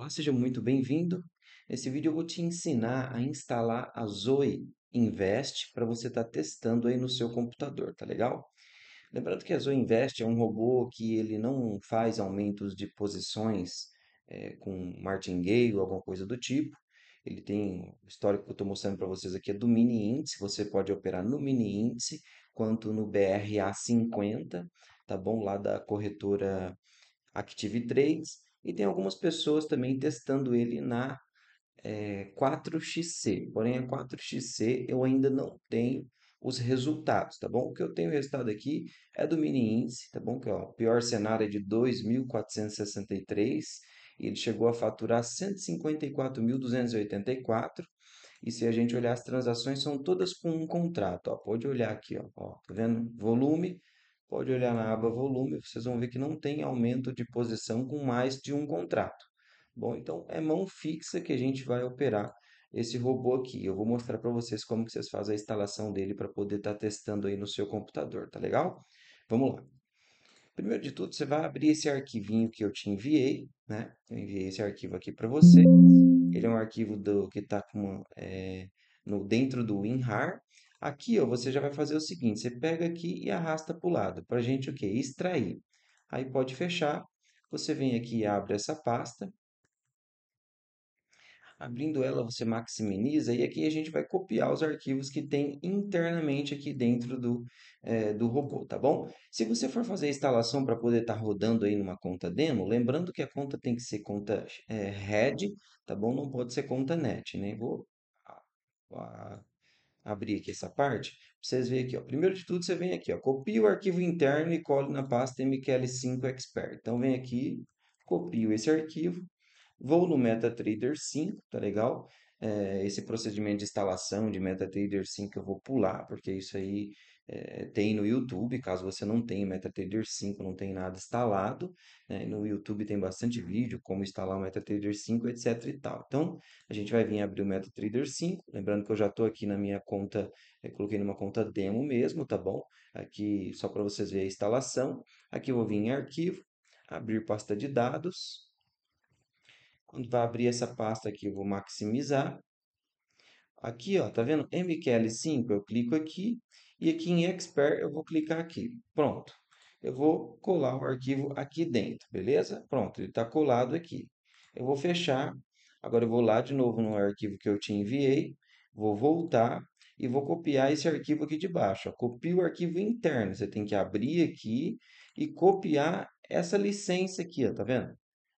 Olá, seja muito bem-vindo. Nesse vídeo eu vou te ensinar a instalar a Zoe Invest para você estar tá testando aí no seu computador, tá legal? Lembrando que a Zoe Invest é um robô que ele não faz aumentos de posições é, com martingale ou alguma coisa do tipo. Ele tem o histórico que eu estou mostrando para vocês aqui é do mini índice. Você pode operar no mini índice quanto no BRA50, tá bom? Lá da corretora Active Trades e tem algumas pessoas também testando ele na é, eh, 4xc. Porém, a 4xc eu ainda não tenho os resultados, tá bom? O que eu tenho resultado aqui é do mini índice, tá bom? Que ó, é o pior cenário é de 2.463 e ele chegou a faturar 154.284. E se a gente olhar as transações, são todas com um contrato. Ó. Pode olhar aqui, ó, ó, tá vendo? Volume pode olhar na aba volume, vocês vão ver que não tem aumento de posição com mais de um contrato. Bom, então é mão fixa que a gente vai operar esse robô aqui. Eu vou mostrar para vocês como que vocês fazem a instalação dele para poder estar tá testando aí no seu computador, tá legal? Vamos lá. Primeiro de tudo, você vai abrir esse arquivinho que eu te enviei, né? Eu enviei esse arquivo aqui para você. Ele é um arquivo do, que está é, eh, no, dentro do WinRAR. Aqui, ó, você já vai fazer o seguinte, você pega aqui e arrasta para o lado, para a gente o quê? Extrair. Aí pode fechar, você vem aqui e abre essa pasta. Abrindo ela, você maximiza e aqui a gente vai copiar os arquivos que tem internamente aqui dentro do, é, do robô, tá bom? Se você for fazer a instalação para poder estar tá rodando aí numa conta demo, lembrando que a conta tem que ser conta é, eh, head, tá bom? Não pode ser conta net, né? Vou abrir aqui essa parte, vocês verem aqui, ó. Primeiro de tudo, você vem aqui, ó, copia o arquivo interno e colo na pasta MQL5 Expert. Então, vem aqui, copio esse arquivo, vou no MetaTrader 5, tá legal? É, esse procedimento de instalação de MetaTrader 5 eu vou pular, porque isso aí é, tem no YouTube, caso você não tenha MetaTrader 5, não tem nada instalado, né? no YouTube tem bastante vídeo, como instalar o MetaTrader 5, etc e tal. Então, a gente vai vir abrir o MetaTrader 5, lembrando que eu já estou aqui na minha conta, eh, coloquei numa conta demo mesmo, tá bom? Aqui, só para vocês verem a instalação, aqui eu vou vir em arquivo, abrir pasta de dados, quando vai abrir essa pasta aqui, eu vou maximizar. Aqui, ó, tá vendo? MQL5, eu clico aqui e aqui em Expert eu vou clicar aqui. Pronto. Eu vou colar o arquivo aqui dentro, beleza? Pronto, ele está colado aqui. Eu vou fechar. Agora eu vou lá de novo no arquivo que eu te enviei. Vou voltar e vou copiar esse arquivo aqui de baixo. Copio o arquivo interno. Você tem que abrir aqui e copiar essa licença aqui, ó, tá vendo?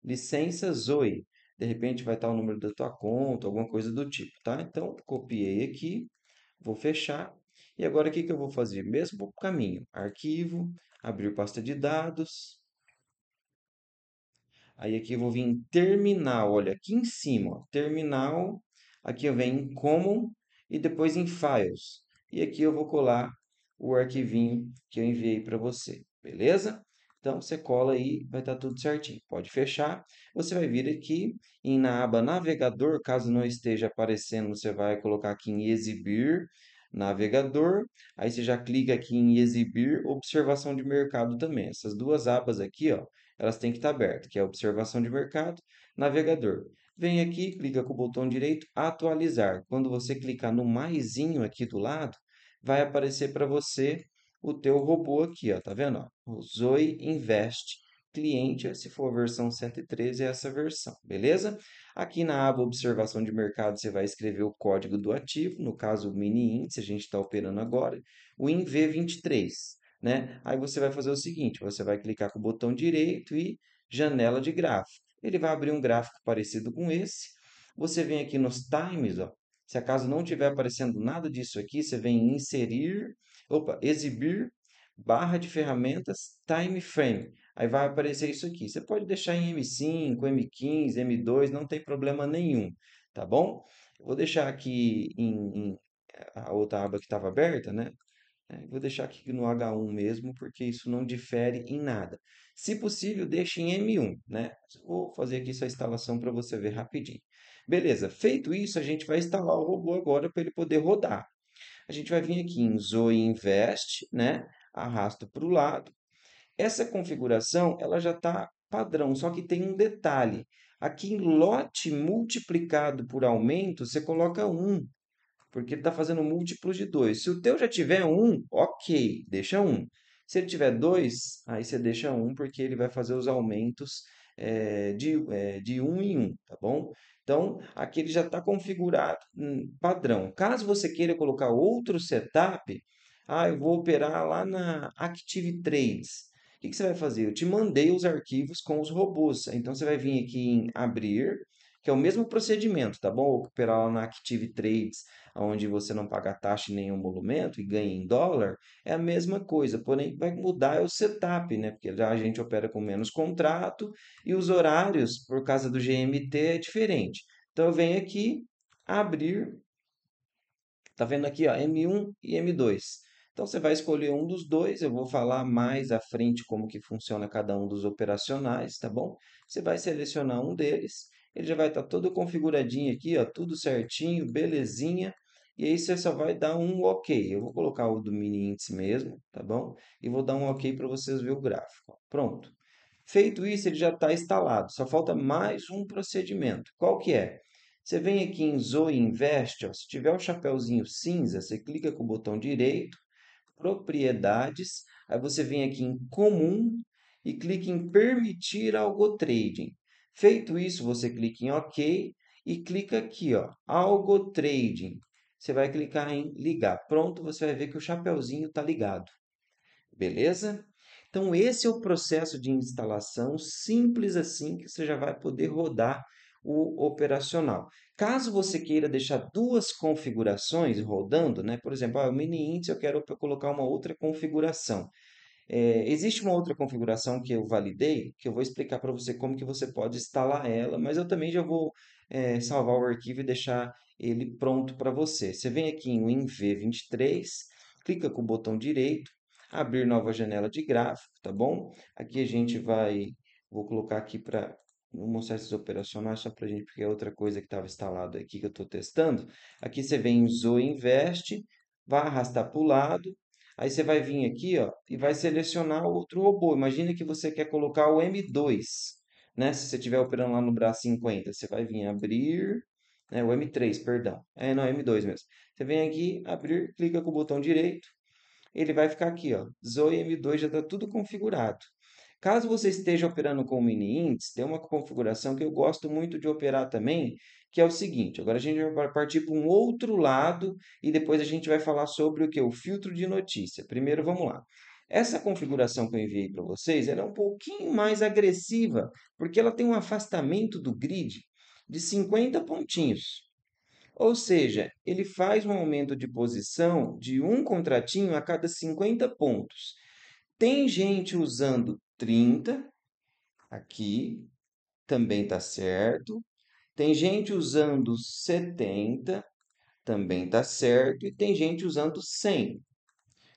Licença Zoe. De repente vai estar o número da tua conta, alguma coisa do tipo, tá? Então, copiei aqui, vou fechar e agora o que, que eu vou fazer? Mesmo caminho, arquivo, abrir pasta de dados. Aí aqui eu vou vir em terminal, olha, aqui em cima, ó, terminal, aqui eu venho em common e depois em files. E aqui eu vou colar o arquivinho que eu enviei para você, beleza? Então, você cola aí, vai estar tá tudo certinho. Pode fechar. Você vai vir aqui e na aba navegador, caso não esteja aparecendo, você vai colocar aqui em exibir navegador. Aí você já clica aqui em exibir observação de mercado também. Essas duas abas aqui, ó, elas têm que estar tá abertas, que é observação de mercado, navegador. Vem aqui, clica com o botão direito, atualizar. Quando você clicar no maisinho aqui do lado, vai aparecer para você o teu robô aqui, ó, tá vendo? Ó? O Zoe Invest cliente, se for a versão 113, é essa versão, beleza? Aqui na aba observação de mercado, você vai escrever o código do ativo, no caso o mini índice, a gente está operando agora, o INV23, né? Aí você vai fazer o seguinte, você vai clicar com o botão direito e janela de gráfico. Ele vai abrir um gráfico parecido com esse. Você vem aqui nos times, ó. Se acaso não tiver aparecendo nada disso aqui, você vem em inserir, opa, exibir barra de ferramentas time frame. Aí vai aparecer isso aqui. Você pode deixar em M5, M15, M2, não tem problema nenhum, tá bom? vou deixar aqui em, em a outra aba que estava aberta, né? É, vou deixar aqui no H1 mesmo, porque isso não difere em nada. Se possível, deixe em M1, né? Vou fazer aqui sua instalação para você ver rapidinho. Beleza, feito isso, a gente vai instalar o robô agora para ele poder rodar. A gente vai vir aqui em Zoe Invest, né? Arrasto para o lado, essa configuração ela já está padrão, só que tem um detalhe. Aqui em lote multiplicado por aumento, você coloca 1, porque ele está fazendo múltiplos de 2. Se o teu já tiver 1, ok, deixa 1. Se ele tiver 2, aí você deixa 1, porque ele vai fazer os aumentos é, de, é, de 1 em 1, tá bom? Então, aqui ele já está configurado hum, padrão. Caso você queira colocar outro setup, ah, eu vou operar lá na Active Trades. O que, que, você vai fazer? Eu te mandei os arquivos com os robôs. Então, você vai vir aqui em abrir, que é o mesmo procedimento, tá bom? operar lá na Active Trades, onde você não paga taxa em nenhum monumento e ganha em dólar, é a mesma coisa, porém vai mudar é o setup, né? Porque já a gente opera com menos contrato e os horários, por causa do GMT, é diferente. Então eu venho aqui, abrir, tá vendo aqui, ó, M1 e M2. Então você vai escolher um dos dois, eu vou falar mais à frente como que funciona cada um dos operacionais, tá bom? Você vai selecionar um deles, ele já vai estar tá todo configuradinho aqui, ó, tudo certinho, belezinha. E aí você só vai dar um OK. Eu vou colocar o do mini índice mesmo, tá bom? E vou dar um OK para vocês verem o gráfico. Pronto. Feito isso, ele já está instalado. Só falta mais um procedimento. Qual que é? Você vem aqui em Zoe Invest, ó, se tiver o um chapéuzinho cinza, você clica com o botão direito, propriedades, aí você vem aqui em comum e clica em permitir algo trading. Feito isso, você clica em OK e clica aqui, ó, algo trading. Você vai clicar em ligar. Pronto, você vai ver que o chapeuzinho está ligado. Beleza? Então, esse é o processo de instalação simples assim que você já vai poder rodar o operacional. Caso você queira deixar duas configurações rodando, né? por exemplo, ah, o mini índice eu quero colocar uma outra configuração. É, existe uma outra configuração que eu validei, que eu vou explicar para você como que você pode instalar ela, mas eu também já vou é, salvar o arquivo e deixar ele pronto para você. Você vem aqui em WinV23, clica com o botão direito, abrir nova janela de gráfico, tá bom? Aqui a gente vai, vou colocar aqui para Vou mostrar esses operacionais só para a gente, porque é outra coisa que estava instalada aqui que eu estou testando. Aqui você vem em Zoe Invest, vai arrastar para o lado, aí você vai vir aqui ó, e vai selecionar outro robô. Imagina que você quer colocar o M2, né? Se você estiver operando lá no braço 50, você vai vir abrir, né? o M3, perdão. É, não, M2 mesmo. Você vem aqui, abrir, clica com o botão direito, ele vai ficar aqui, ó, Zoe M2 já está tudo configurado. Caso você esteja operando com mini índice, tem uma configuração que eu gosto muito de operar também, que é o seguinte: agora a gente vai partir para um outro lado e depois a gente vai falar sobre o que? O filtro de notícia. Primeiro, vamos lá. Essa configuração que eu enviei para vocês é um pouquinho mais agressiva, porque ela tem um afastamento do grid de 50 pontinhos. Ou seja, ele faz um aumento de posição de um contratinho a cada 50 pontos. Tem gente usando 30 aqui, também tá certo. Tem gente usando 70, também tá certo. E tem gente usando 100.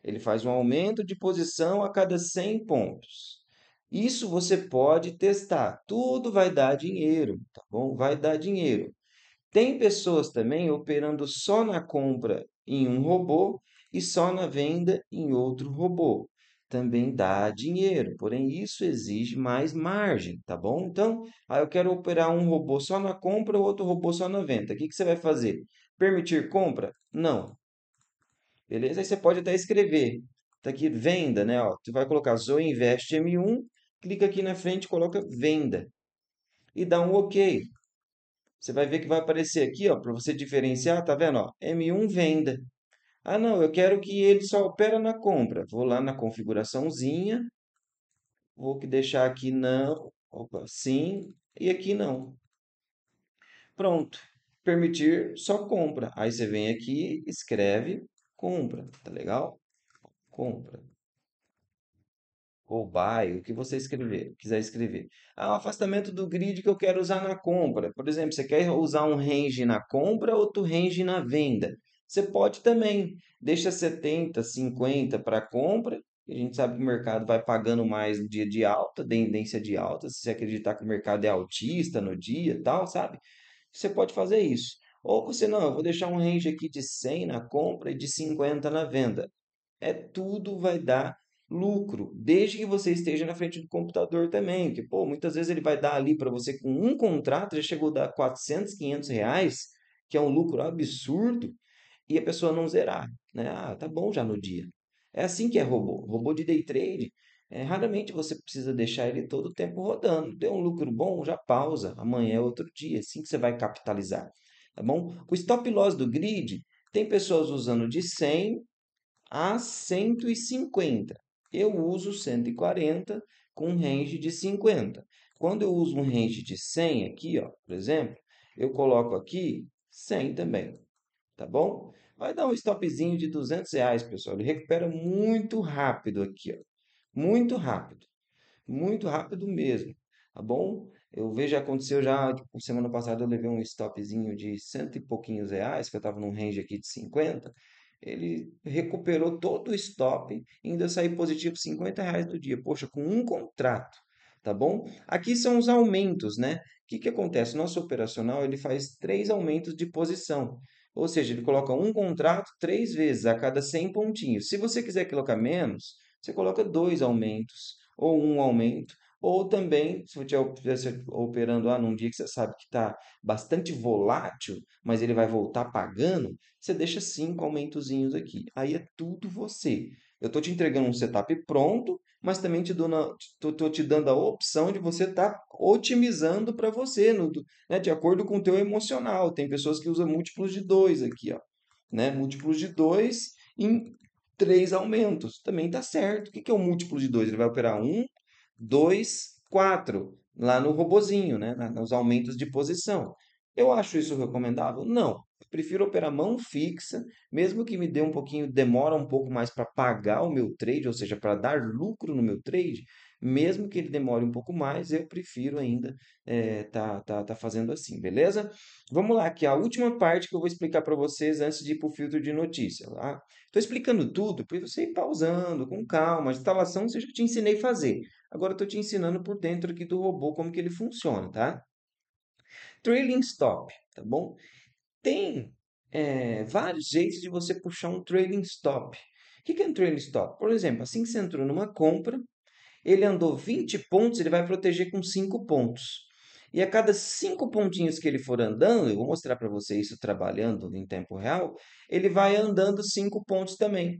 Ele faz um aumento de posição a cada 100 pontos. Isso você pode testar. Tudo vai dar dinheiro, tá bom? Vai dar dinheiro. Tem pessoas também operando só na compra em um robô e só na venda em outro robô também dá dinheiro, porém isso exige mais margem, tá bom? Então, aí ah, eu quero operar um robô só na compra, outro robô só na venda. O que, que você vai fazer? Permitir compra? Não. Beleza? Aí você pode até escrever. Tá aqui venda, né? Ó, você vai colocar Zoe Invest M1, clica aqui na frente, coloca venda e dá um OK. Você vai ver que vai aparecer aqui, ó, para você diferenciar, tá vendo? Ó, M1 venda. Ah, não, eu quero que ele só opera na compra. Vou lá na configuraçãozinha, vou deixar aqui não, opa, sim, e aqui não. Pronto. Permitir só compra. Aí você vem aqui, escreve compra, tá legal? Compra. Ou buy, o que você escrever, quiser escrever. Ah, o afastamento do grid que eu quero usar na compra. Por exemplo, você quer usar um range na compra, outro range na venda. Você pode também deixa 70, 50 para compra, a gente sabe que o mercado vai pagando mais no dia de alta, tendência de alta, se você acreditar que o mercado é altista no dia, tal, sabe? Você pode fazer isso. Ou você não, eu vou deixar um range aqui de 100 na compra e de 50 na venda. É tudo vai dar lucro, desde que você esteja na frente do computador também, que pô, muitas vezes ele vai dar ali para você com um contrato, já chegou a dar 400, 500 reais, que é um lucro absurdo, e a pessoa não zerar. Né? Ah, tá bom já no uhum. dia. É assim que é robô. Robô de day trade, é, raramente você precisa deixar ele todo o tempo rodando. Deu um lucro bom, já pausa. Amanhã é outro dia, é assim que você vai capitalizar. Tá bom? O stop loss do grid tem pessoas usando de 100 a 150. Eu uso 140 com um range de 50. Quando eu uso um range de 100 aqui, ó, por exemplo, eu coloco aqui 100 também tá bom? Vai dar um stopzinho de 200 reais, pessoal. Ele recupera muito rápido aqui, ó. Muito rápido. Muito rápido mesmo, tá bom? Eu vejo aconteceu já, tipo, semana passada eu levei um stopzinho de cento e pouquinhos reais, que eu tava num range aqui de 50. Ele recuperou todo o stop, ainda saiu positivo 50 reais do dia. Poxa, com um contrato tá bom? Aqui são os aumentos, né? O que, que acontece? Nosso operacional ele faz três aumentos de posição. Ou seja, ele coloca um contrato três vezes a cada 100 pontinhos. Se você quiser colocar menos, você coloca dois aumentos, ou um aumento, ou também, se você estiver operando lá ah, num dia que você sabe que está bastante volátil, mas ele vai voltar pagando, você deixa cinco aumentozinhos aqui. Aí é tudo você. Eu estou te entregando um setup pronto, mas também te estou te dando a opção de você estar tá otimizando para você, no, né, de acordo com o teu emocional. Tem pessoas que usam múltiplos de 2 aqui, ó, né? múltiplos de 2 em três aumentos. Também está certo. O que é o um múltiplo de 2? Ele vai operar 1, 2, 4, lá no robozinho, né? nos aumentos de posição. Eu acho isso recomendável? Não. prefiro operar mão fixa, mesmo que me dê um pouquinho, demora um pouco mais para pagar o meu trade, ou seja, para dar lucro no meu trade, mesmo que ele demore um pouco mais, eu prefiro ainda é, tá, tá, tá fazendo assim, beleza? Vamos lá, que a última parte que eu vou explicar para vocês antes de ir para o filtro de notícia. Estou tá? explicando tudo para você ir pausando, com calma. A instalação eu que te ensinei a fazer. Agora estou te ensinando por dentro aqui do robô como que ele funciona, tá? trailing stop, tá bom? Tem é, vários jeitos de você puxar um trailing stop. O que é um trailing stop? Por exemplo, assim que você entrou numa compra, ele andou 20 pontos, ele vai proteger com 5 pontos. E a cada cinco pontinhos que ele for andando, eu vou mostrar para você isso trabalhando em tempo real, ele vai andando cinco pontos também.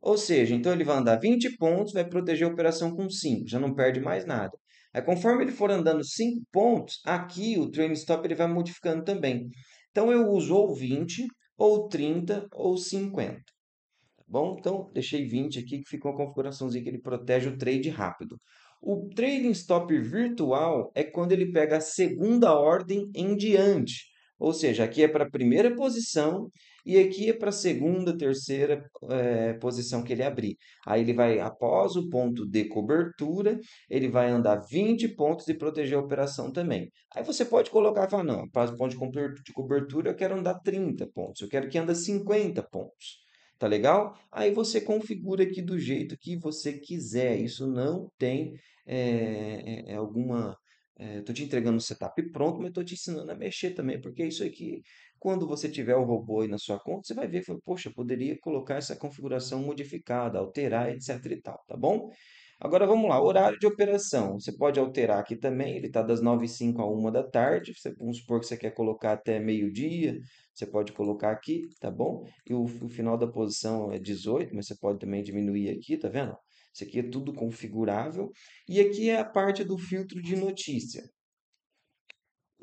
Ou seja, então ele vai andar 20 pontos, vai proteger a operação com 5, já não perde mais nada. Aí, é, conforme ele for andando 5 pontos, aqui o Train Stop ele vai modificando também. Então, eu uso ou 20, ou 30, ou 50. Tá bom? Então, deixei 20 aqui, que ficou a configuraçãozinha que ele protege o trade rápido. O Trading Stop virtual é quando ele pega a segunda ordem em diante. Ou seja, aqui é para a primeira posição e aqui é para a segunda, terceira é, posição que ele abrir. Aí ele vai, após o ponto de cobertura, ele vai andar 20 pontos e proteger a operação também. Aí você pode colocar e falar, não, para o ponto de cobertura eu quero andar 30 pontos, eu quero que anda 50 pontos. Tá legal? Aí você configura aqui do jeito que você quiser. Isso não tem é, é, alguma Estou é, te entregando o setup pronto, mas estou te ensinando a mexer também, porque isso aqui quando você tiver o robô aí na sua conta, você vai ver, foi poxa, poderia colocar essa configuração modificada, alterar, etc e tal, tá bom? Agora vamos lá, horário de operação. Você pode alterar aqui também, ele está das 9h05 a 1 da tarde. Você, vamos supor que você quer colocar até meio-dia, você pode colocar aqui, tá bom? E o, o, final da posição é 18, mas você pode também diminuir aqui, tá vendo? Isso aqui é tudo configurável. E aqui é a parte do filtro de notícia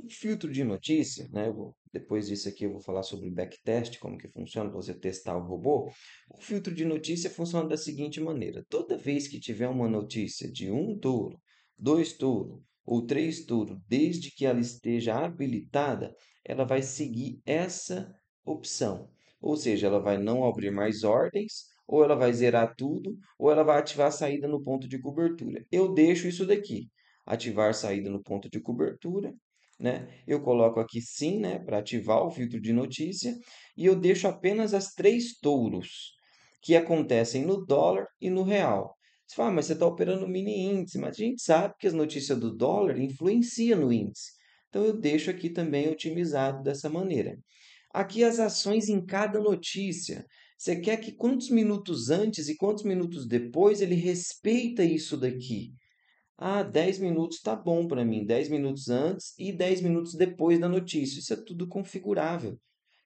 filtro de notícia, né? Vou, depois disso aqui eu vou falar sobre backtest, como que funciona para você testar o robô. O filtro de notícia funciona da seguinte maneira: toda vez que tiver uma notícia de um touro, dois touros ou três touros, desde que ela esteja habilitada, ela vai seguir essa opção. Ou seja, ela vai não abrir mais ordens, ou ela vai zerar tudo, ou ela vai ativar a saída no ponto de cobertura. Eu deixo isso daqui. Ativar saída no ponto de cobertura, né? Eu coloco aqui sim né, para ativar o filtro de notícia e eu deixo apenas as três touros que acontecem no dólar e no real. Você fala, ah, mas você está operando mini índice, mas a gente sabe que as notícias do dólar influenciam no índice. Então eu deixo aqui também otimizado dessa maneira. Aqui as ações em cada notícia. Você quer que quantos minutos antes e quantos minutos depois ele respeita isso daqui. Ah, 10 minutos está bom para mim, 10 minutos antes e 10 minutos depois da notícia. Isso é tudo configurável.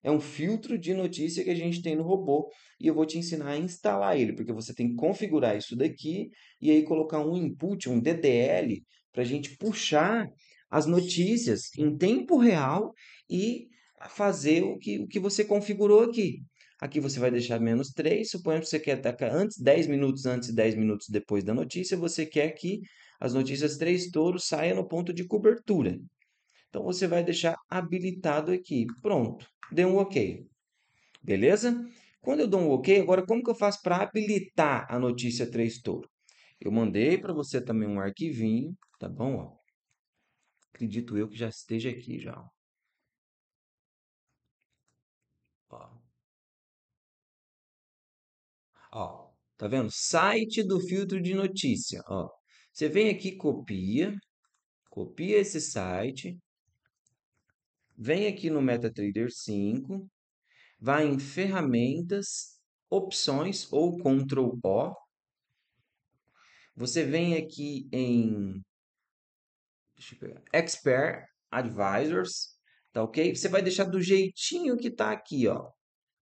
É um filtro de notícia que a gente tem no robô e eu vou te ensinar a instalar ele, porque você tem que configurar isso daqui e aí colocar um input, um DDL, para a gente puxar as notícias em tempo real e fazer o que, o que você configurou aqui. Aqui você vai deixar menos 3, suponhamos que você quer atacar antes, 10 minutos antes e 10 minutos depois da notícia, você quer que as notícias três touros saia no ponto de cobertura. Então você vai deixar habilitado aqui. Pronto, deu um OK. Beleza? Quando eu dou um OK, agora como que eu faço para habilitar a notícia três touro? Eu mandei para você também um arquivinho, tá bom? Ó. Acredito eu que já esteja aqui já. Ó. Ó, tá vendo? Site do filtro de notícia, ó. Você vem aqui, copia, copia esse site, vem aqui no MetaTrader 5, vai em ferramentas, opções ou Ctrl O. Você vem aqui em Expert Advisors, tá ok? Você vai deixar do jeitinho que tá aqui, ó,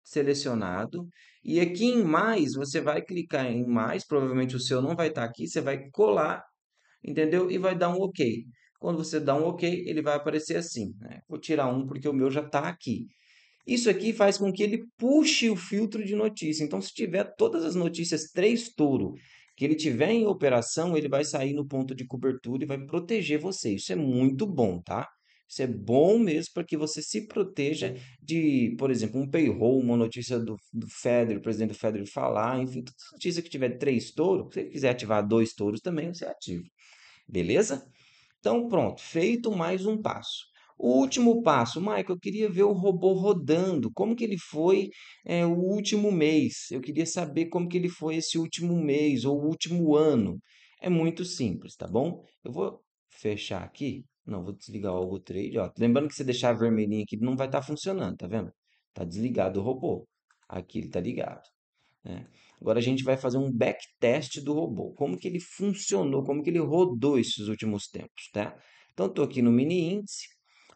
selecionado. E aqui em mais, você vai clicar em mais, provavelmente o seu não vai estar tá aqui, você vai colar, entendeu? E vai dar um OK. Quando você dá um OK, ele vai aparecer assim. Né? Vou tirar um porque o meu já está aqui. Isso aqui faz com que ele puxe o filtro de notícia. Então, se tiver todas as notícias três touro que ele tiver em operação, ele vai sair no ponto de cobertura e vai proteger você. Isso é muito bom, tá? Isso é bom mesmo para que você se proteja de, por exemplo, um payroll, uma notícia do, do Federer, o presidente do Federer falar, enfim, toda notícia que tiver três touros, se você quiser ativar dois touros também, você ativa. Beleza? Então, pronto, feito mais um passo. O último passo, Michael, eu queria ver o robô rodando. Como que ele foi é, o último mês? Eu queria saber como que ele foi esse último mês ou último ano. É muito simples, tá bom? Eu vou fechar aqui não, vou desligar o Algo Trade. Ó. Lembrando que se deixar vermelhinho aqui, não vai estar tá funcionando, tá vendo? Tá desligado o robô. Aqui ele tá ligado. Né? Agora a gente vai fazer um backtest do robô. Como que ele funcionou, como que ele rodou esses últimos tempos, tá? Então, estou aqui no mini índice.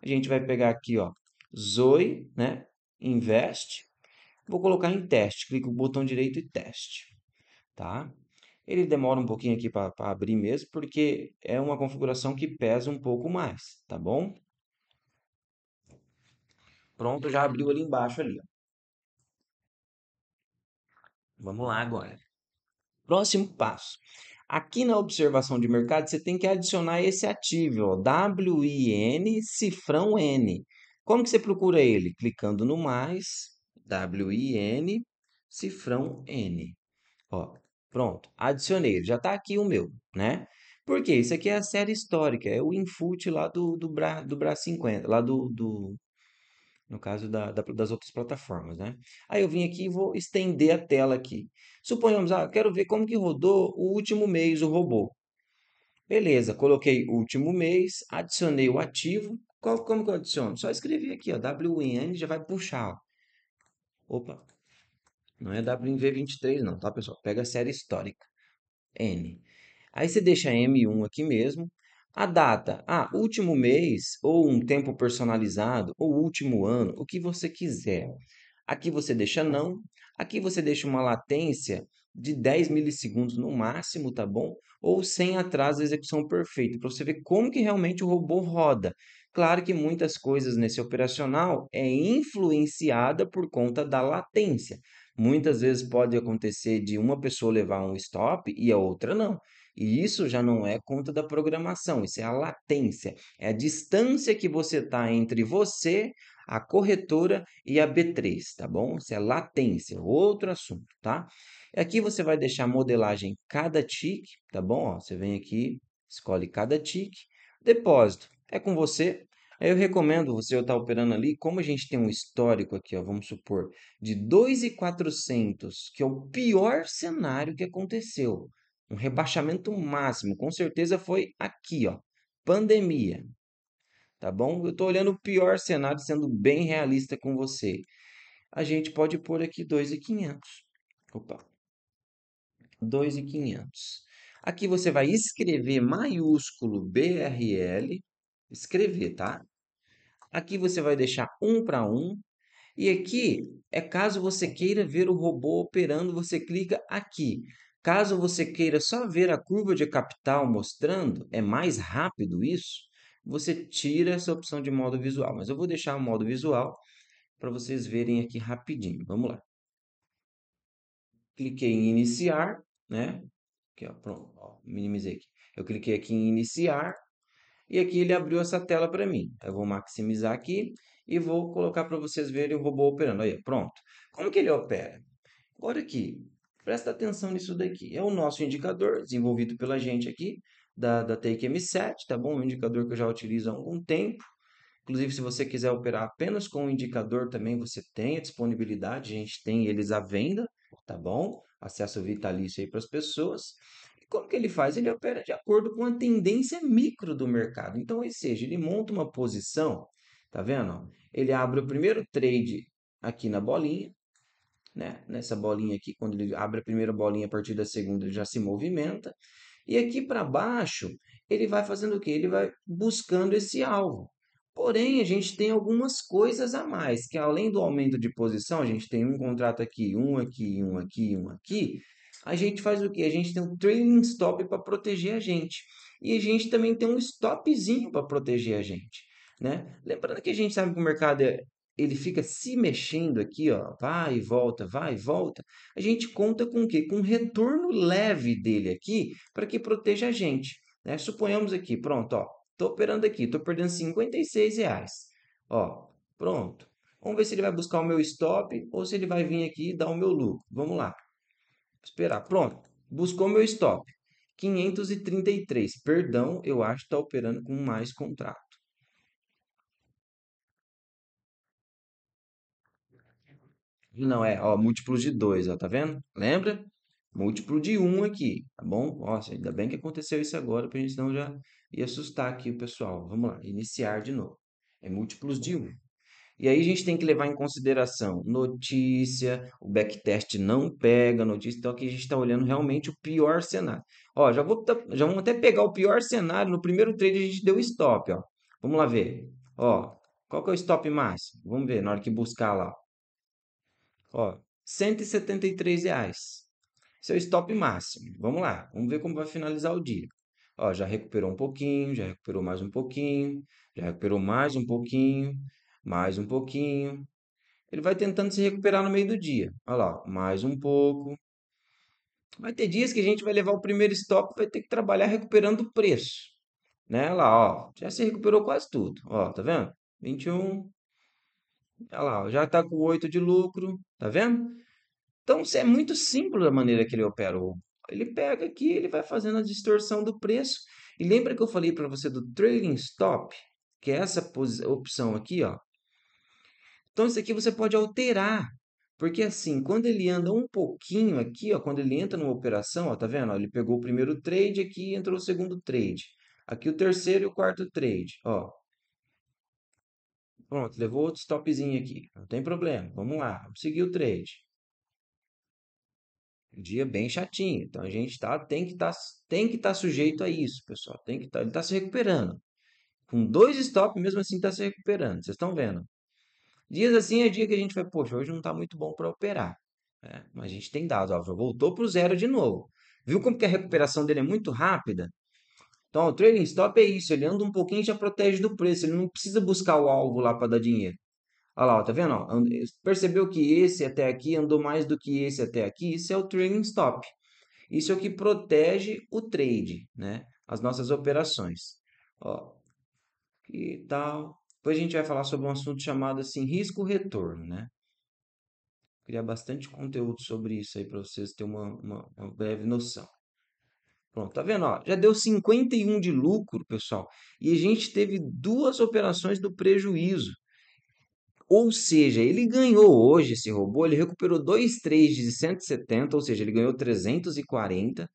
A gente vai pegar aqui, ó, Zoe, né? Invest. Vou colocar em teste. Clico o botão direito e teste, tá? Ele demora um pouquinho aqui para abrir mesmo, porque é uma configuração que pesa um pouco mais, tá bom? Pronto, já abriu ali embaixo ali. Ó. Vamos lá agora. Próximo passo. Aqui na observação de mercado, você tem que adicionar esse ativo, ó, WIN cifrão N. Como que você procura ele? Clicando no mais, WIN cifrão N. Ó, Pronto, adicionei, já está aqui o meu, né? Porque isso aqui é a série histórica, é o infut lá do, do, Bra, do Bra 50, lá do, do no caso da, da, das outras plataformas, né? Aí eu vim aqui e vou estender a tela aqui. Suponhamos, ah, eu quero ver como que rodou o último mês o robô. Beleza, coloquei último mês, adicionei o ativo. Qual, como que eu adiciono? Só escrevi aqui, ó, WN, já vai puxar. Ó. Opa, não é wmv 23 não, tá, pessoal? Pega a série histórica. N. Aí você deixa M1 aqui mesmo. A data, ah, último mês, ou um tempo personalizado, ou último ano, o que você quiser. Aqui você deixa não, aqui você deixa uma latência de 10 milissegundos no máximo, tá bom? Ou sem atraso da execução perfeita, para você ver como que realmente o robô roda. Claro que muitas coisas nesse operacional é influenciada por conta da latência muitas vezes pode acontecer de uma pessoa levar um stop e a outra não. E isso já não é conta da programação, isso é a latência, é a distância que você está entre você, a corretora e a B3, tá bom? Isso é latência, é outro assunto, tá? Aqui você vai deixar modelagem cada tique, tá bom? Ó, você vem aqui, escolhe cada tique. Depósito é com você, Aí eu recomendo você estar tá operando ali, como a gente tem um histórico aqui, ó, vamos supor, de 2,400, que é o pior cenário que aconteceu. Um rebaixamento máximo, com certeza foi aqui, ó, pandemia. Tá bom? Eu estou olhando o pior cenário, sendo bem realista com você. A gente pode pôr aqui 2,500. Opa. 2,500. Aqui você vai escrever maiúsculo BRL, escrever, tá? Aqui você vai deixar um para um. E aqui é caso você queira ver o robô operando, você clica aqui. Caso você queira só ver a curva de capital mostrando, é mais rápido isso, você tira essa opção de modo visual. Mas eu vou deixar o modo visual para vocês verem aqui rapidinho. Vamos lá. Cliquei em iniciar, né? Aqui, ó, pronto, ó, minimizei aqui. Eu cliquei aqui em iniciar, e aqui ele abriu essa tela para mim. Eu vou maximizar aqui e vou colocar para vocês verem o robô operando. Aí, pronto. Como que ele opera? Agora aqui, presta atenção nisso daqui. É o nosso indicador desenvolvido pela gente aqui da, da Take M7, tá bom? Um indicador que eu já utilizo há algum tempo. Inclusive, se você quiser operar apenas com o indicador também, você tem a disponibilidade, a gente tem eles à venda, tá bom? Acesso vitalício aí para as pessoas. Como que ele faz? Ele opera de acordo com a tendência micro do mercado. Então, ou seja, ele monta uma posição, tá vendo? Ele abre o primeiro trade aqui na bolinha, né? Nessa bolinha aqui, quando ele abre a primeira bolinha a partir da segunda, ele já se movimenta. E aqui para baixo, ele vai fazendo o que? Ele vai buscando esse alvo. Porém, a gente tem algumas coisas a mais, que além do aumento de posição, a gente tem um contrato aqui, um aqui, um aqui, um aqui a gente faz o que? A gente tem um trailing stop para proteger a gente. E a gente também tem um stopzinho para proteger a gente. Né? Lembrando que a gente sabe que o mercado é, ele fica se mexendo aqui, ó, vai e volta, vai e volta, a gente conta com o quê? Com um retorno leve dele aqui para que proteja a gente. Né? Suponhamos aqui, pronto, ó, tô operando aqui, tô perdendo 56 reais. Ó, pronto. Vamos ver se ele vai buscar o meu stop ou se ele vai vir aqui e dar o meu lucro. Vamos lá. Esperar. Pronto. Buscou meu stop. 533. Perdão, eu acho que está operando com mais contrato. Não, é, ó, múltiplo de 2, ó, tá vendo? Lembra? Múltiplo de 1 um aqui, tá bom? Nossa, ainda bem que aconteceu isso agora, pra gente não já ir assustar aqui o pessoal. Vamos lá, iniciar de novo. É múltiplos de 1. Um. E aí a gente tem que levar em consideração notícia, o backtest não pega notícia, então aqui a gente está olhando realmente o pior cenário. Ó, já, vou, já vamos até pegar o pior cenário, no primeiro trade a gente deu stop, ó. Vamos lá ver. Ó, qual que é o stop máximo? Vamos ver na hora que buscar lá. Ó, 173 reais. Seu é stop máximo. Vamos lá, vamos ver como vai finalizar o dia. Ó, já recuperou um pouquinho, já recuperou mais um pouquinho, já recuperou mais um pouquinho mais um pouquinho. Ele vai tentando se recuperar no meio do dia. Olha lá, mais um pouco. Vai ter dias que a gente vai levar o primeiro stop, vai ter que trabalhar recuperando o preço. Né? Olha lá, ó, já se recuperou quase tudo. Ó, tá vendo? 21. Olha lá, já está com 8 de lucro, tá vendo? Então, é muito simples a maneira que ele operou. Ele pega aqui, ele vai fazendo a distorção do preço. E lembra que eu falei para você do trailing stop, que é essa opção aqui, ó, então, isso aqui você pode alterar. Porque assim, quando ele anda um pouquinho aqui, ó, quando ele entra numa operação, ó, tá vendo? ele pegou o primeiro trade aqui e entrou o segundo trade. Aqui o terceiro e o quarto trade, ó. Pronto, levou outro stopzinho aqui. Não tem problema, vamos lá, vamos seguir o trade. dia bem chatinho, então a gente tá, tem que tá, estar tá sujeito a isso, pessoal. Tem que tá, ele está se recuperando. Com dois stops, mesmo assim está se recuperando, vocês estão vendo. Dias assim é dia que a gente vai, poxa, hoje não está muito bom para operar. Né? Mas a gente tem dados, ó, voltou para o zero de novo. Viu como que a recuperação dele é muito rápida? Então, o trailing stop é isso, ele anda um pouquinho e já protege do preço, ele não precisa buscar o alvo lá para dar dinheiro. Olha lá, ó, tá vendo? Ó, percebeu que esse até aqui andou mais do que esse até aqui, isso é o trailing stop. Isso é o que protege o trade, né? As nossas operações. Ó, que tal depois a gente vai falar sobre um assunto chamado assim risco-retorno, né? Criar bastante conteúdo sobre isso aí para vocês terem uma, uma, uma, breve noção. Pronto, tá vendo? Ó, já deu 51 de lucro, pessoal. E a gente teve duas operações do prejuízo. Ou seja, ele ganhou hoje esse robô, ele recuperou dois três de 170, ou seja, ele ganhou 340,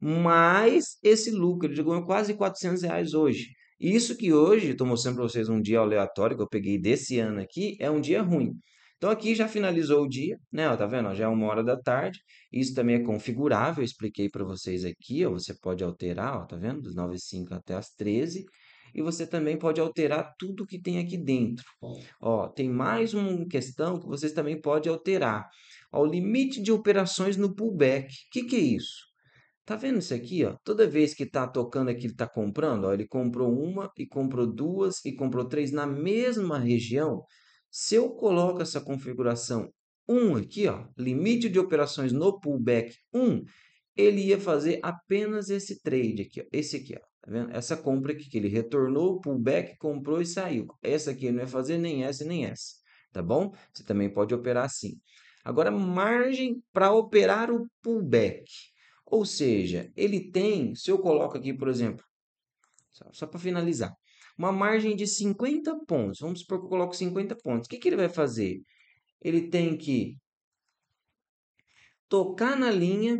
mais esse lucro, ele ganhou quase 400 reais hoje. Isso que hoje, estou mostrando para vocês um dia aleatório que eu peguei desse ano aqui, é um dia ruim. Então aqui já finalizou o dia, né? Ó, tá vendo? Ó, já é uma hora da tarde. Isso também é configurável, eu expliquei para vocês aqui. Ó, você pode alterar, ó, tá vendo? Dos 9 5 até as 13. E você também pode alterar tudo que tem aqui dentro. Ó, tem mais uma questão que vocês também podem alterar. Ó, o limite de operações no pullback. O que, que é isso? Tá vendo isso aqui, ó? Toda vez que tá tocando aqui, ele tá comprando, ó, ele comprou uma e comprou duas e comprou três na mesma região. Se eu coloco essa configuração 1 aqui, ó, limite de operações no pullback 1, ele ia fazer apenas esse trade aqui, ó, esse aqui, ó. Tá vendo? Essa compra aqui que ele retornou, pullback, comprou e saiu. Essa aqui ele não ia fazer nem essa nem essa, tá bom? Você também pode operar assim. Agora, margem para operar o pullback. Ou seja, ele tem, se eu coloco aqui, por exemplo, só, só para finalizar, uma margem de 50 pontos. Vamos supor que eu coloco 50 pontos. O que, que ele vai fazer? Ele tem que tocar na linha,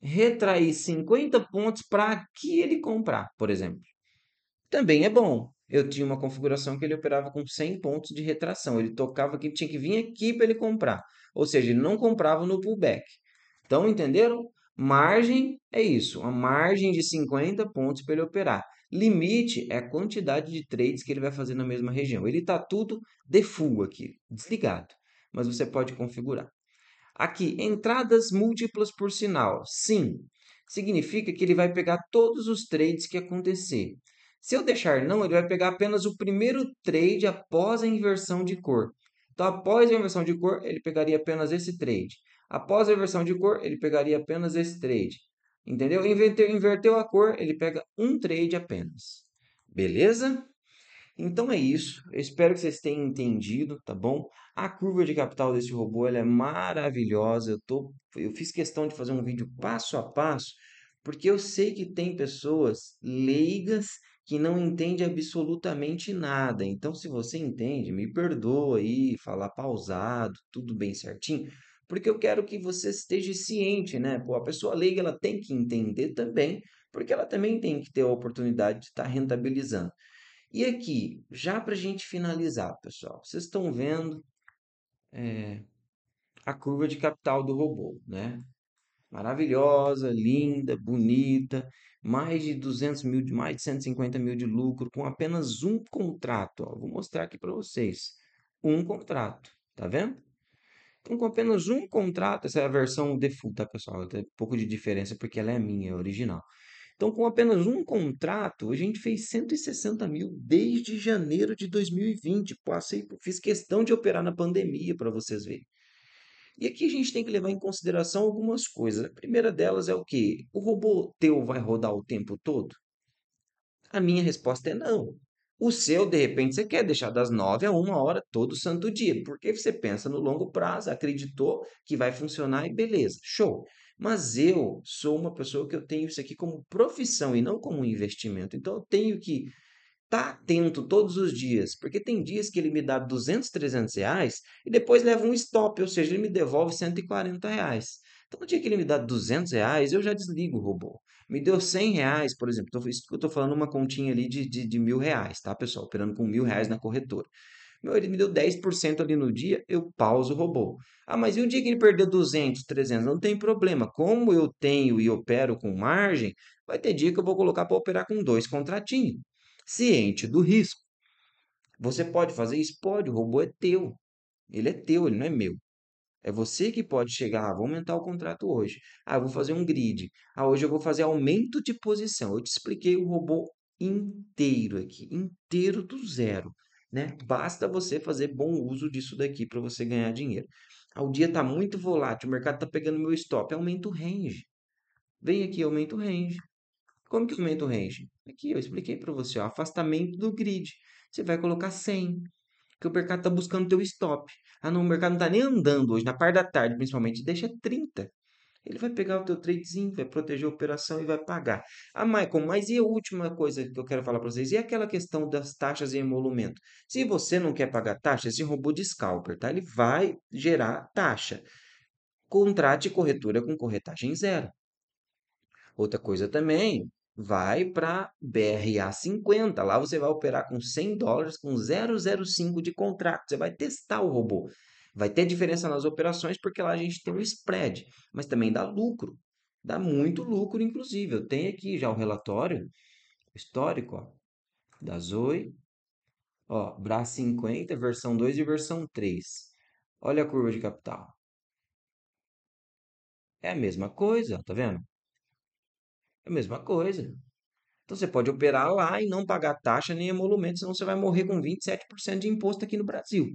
retrair 50 pontos para que ele comprar, por exemplo. Também é bom. Eu tinha uma configuração que ele operava com 100 pontos de retração. Ele tocava que tinha que vir aqui para ele comprar. Ou seja, ele não comprava no pullback. Então, entenderam? Margem é isso, uma margem de 50 pontos para ele operar. Limite é a quantidade de trades que ele vai fazer na mesma região. Ele está tudo de full aqui, desligado, mas você pode configurar. Aqui, entradas múltiplas por sinal. Sim, significa que ele vai pegar todos os trades que acontecer. Se eu deixar não, ele vai pegar apenas o primeiro trade após a inversão de cor. Então, após a inversão de cor, ele pegaria apenas esse trade. Após a inversão de cor, ele pegaria apenas esse trade. Entendeu? Inverteu, inverteu a cor, ele pega um trade apenas. Beleza? Então é isso. Eu espero que vocês tenham entendido, tá bom? A curva de capital desse robô é maravilhosa. Eu, tô, eu fiz questão de fazer um vídeo passo a passo, porque eu sei que tem pessoas leigas que não entendem absolutamente nada. Então, se você entende, me perdoa aí, falar pausado, tudo bem certinho porque eu quero que você esteja ciente, né? Pô, a pessoa leiga ela tem que entender também, porque ela também tem que ter a oportunidade de estar tá rentabilizando. E aqui, já para a gente finalizar, pessoal, vocês estão vendo é, a curva de capital do robô, né? Maravilhosa, linda, bonita, mais de 200 mil, mais de 150 mil de lucro com apenas um contrato. Ó. Vou mostrar aqui para vocês. Um contrato, tá vendo? Então, com apenas um contrato, essa é a versão default, tá, pessoal? Tem um pouco de diferença porque ela é minha, é original. Então, com apenas um contrato, a gente fez 160 mil desde janeiro de 2020. Passei, fiz questão de operar na pandemia para vocês verem. E aqui a gente tem que levar em consideração algumas coisas. A primeira delas é o que? O robô teu vai rodar o tempo todo? A minha resposta é não. O seu, de repente, você quer deixar das nove a uma hora todo santo dia, porque você pensa no longo prazo, acreditou que vai funcionar e beleza, show. Mas eu sou uma pessoa que eu tenho isso aqui como profissão e não como investimento. Então eu tenho que estar tá atento todos os dias, porque tem dias que ele me dá 200, 300 reais e depois leva um stop, ou seja, ele me devolve 140 reais. Então, no dia é que ele me dá 200 reais, eu já desligo o robô. Me deu 100 reais, por exemplo, tô, então, isso que eu estou falando uma continha ali de, de, de mil reais, tá, pessoal? Operando com mil reais na corretora. Meu, ele me deu 10% ali no dia, eu pauso o robô. Ah, mas e um dia que ele perder 200, 300? Não tem problema. Como eu tenho e opero com margem, vai ter dia que eu vou colocar para operar com dois contratinhos. Ciente do risco. Você pode fazer isso? Pode, o robô é teu. Ele é teu, ele não é meu. É você que pode chegar, ah, vou aumentar o contrato hoje. Ah, vou fazer um grid. Ah, hoje eu vou fazer aumento de posição. Eu te expliquei o robô inteiro aqui, inteiro do zero, né? Basta você fazer bom uso disso daqui para você ganhar dinheiro. Ah, o dia está muito volátil, o mercado está pegando meu stop, aumenta o range. Vem aqui, aumenta o range. Como que aumenta o range? Aqui eu expliquei para você, ó, afastamento do grid. Você vai colocar 100, que o mercado está buscando teu stop. Ah, tá não, o mercado não está nem andando hoje, na parte da tarde principalmente, deixa 30. Ele vai pegar o teu tradezinho, vai proteger a operação e vai pagar. Ah, Michael, mas e a última coisa que eu quero falar para vocês? E aquela questão das taxas e emolumento? Se você não quer pagar taxa, esse robô de scalper, tá? Ele vai gerar taxa. Contrate corretora com corretagem zero. Outra coisa também, vai para BRA 50. Lá você vai operar com 100 dólares, com 0,05 de contrato. Você vai testar o robô. Vai ter diferença nas operações, porque lá a gente tem o spread, mas também dá lucro. Dá muito lucro, inclusive. Eu tenho aqui já o relatório histórico ó, da Zoe. Ó, BRA 50, versão 2 e versão 3. Olha a curva de capital. É a mesma coisa, tá vendo? É a mesma coisa. Então você pode operar lá e não pagar taxa nem emolumento, senão você vai morrer com 27% de imposto aqui no Brasil.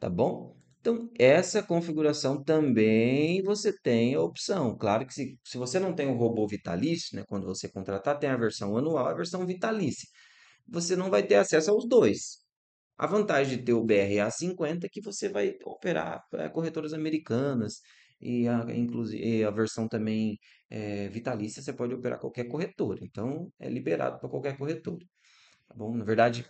Tá bom? Então, essa configuração também você tem a opção. Claro que se, se você não tem o robô vitalício, né, quando você contratar, tem a versão anual a versão vitalícia. Você não vai ter acesso aos dois. A vantagem de ter o BRA50 é que você vai operar é, corretoras americanas, e a, inclusive, a versão também é, vitalícia você pode operar qualquer corretora. Então, é liberado para qualquer corretora. Tá bom? Na verdade,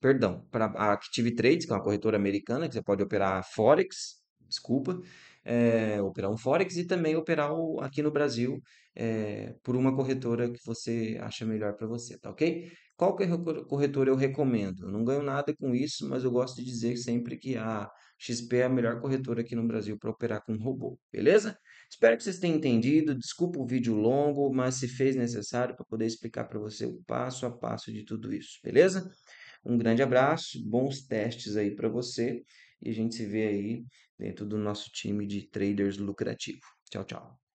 perdão, para a Active Trades, que é uma corretora americana, que você pode operar Forex, desculpa, é, operar um Forex e também operar o, aqui no Brasil é, por uma corretora que você acha melhor para você, tá ok? Qual é corretora eu recomendo? Eu não ganho nada com isso, mas eu gosto de dizer sempre que a ah, XP é a melhor corretora aqui no Brasil para operar com robô, beleza? Espero que vocês tenham entendido. Desculpa o vídeo longo, mas se fez necessário para poder explicar para você o passo a passo de tudo isso, beleza? Um grande abraço, bons testes aí para você e a gente se vê aí dentro do nosso time de traders lucrativo. Tchau, tchau.